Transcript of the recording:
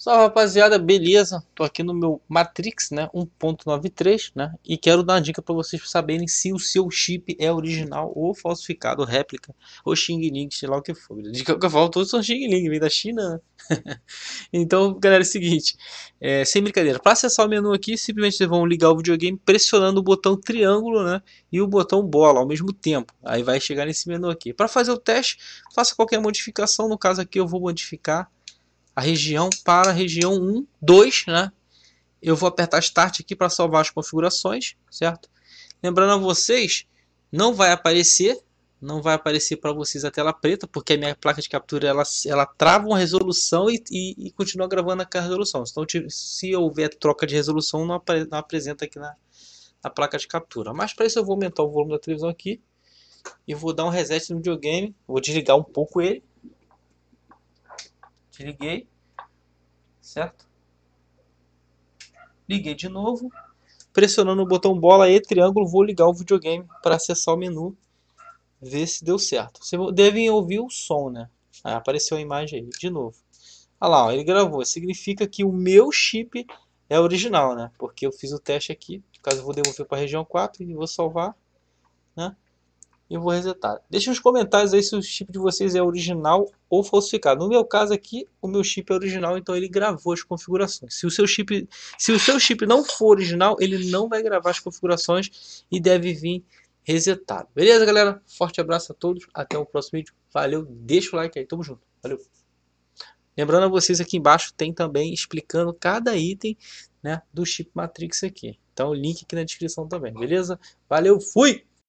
Salve rapaziada, beleza? Tô aqui no meu Matrix, né, 1.93, né, e quero dar uma dica para vocês saberem se o seu chip é original ou falsificado, réplica, ou Xing Ling, sei lá o que for. De qualquer forma, todos são Xing Ling, vem da China. então, galera, é o seguinte, é, sem brincadeira, para acessar o menu aqui, simplesmente vocês vão ligar o videogame pressionando o botão triângulo, né, e o botão bola ao mesmo tempo. Aí vai chegar nesse menu aqui. Para fazer o teste, faça qualquer modificação, no caso aqui eu vou modificar a região para a região 1, 2, né? Eu vou apertar Start aqui para salvar as configurações, certo? Lembrando a vocês, não vai aparecer, não vai aparecer para vocês a tela preta, porque a minha placa de captura ela, ela trava uma resolução e, e, e continua gravando aquela resolução. Então, se houver troca de resolução, não, apre, não apresenta aqui na, na placa de captura. Mas para isso eu vou aumentar o volume da televisão aqui e vou dar um reset no videogame, vou desligar um pouco ele Liguei, certo? Liguei de novo. Pressionando o botão bola e triângulo, vou ligar o videogame para acessar o menu. Ver se deu certo. Vocês devem ouvir o som, né? Ah, apareceu a imagem aí, de novo. Olha lá, ó, ele gravou. Significa que o meu chip é original, né? Porque eu fiz o teste aqui. caso, eu vou devolver para a região 4 e vou salvar. Né? e vou resetar. Deixe nos comentários aí se o chip de vocês é original ou falsificado. No meu caso aqui, o meu chip é original, então ele gravou as configurações. Se o seu chip, se o seu chip não for original, ele não vai gravar as configurações e deve vir resetado. Beleza, galera? Forte abraço a todos. Até o próximo vídeo. Valeu. Deixa o like aí. Tamo junto. Valeu. Lembrando a vocês aqui embaixo tem também explicando cada item né, do chip Matrix aqui. Então, o link aqui na descrição também, beleza? Valeu, fui!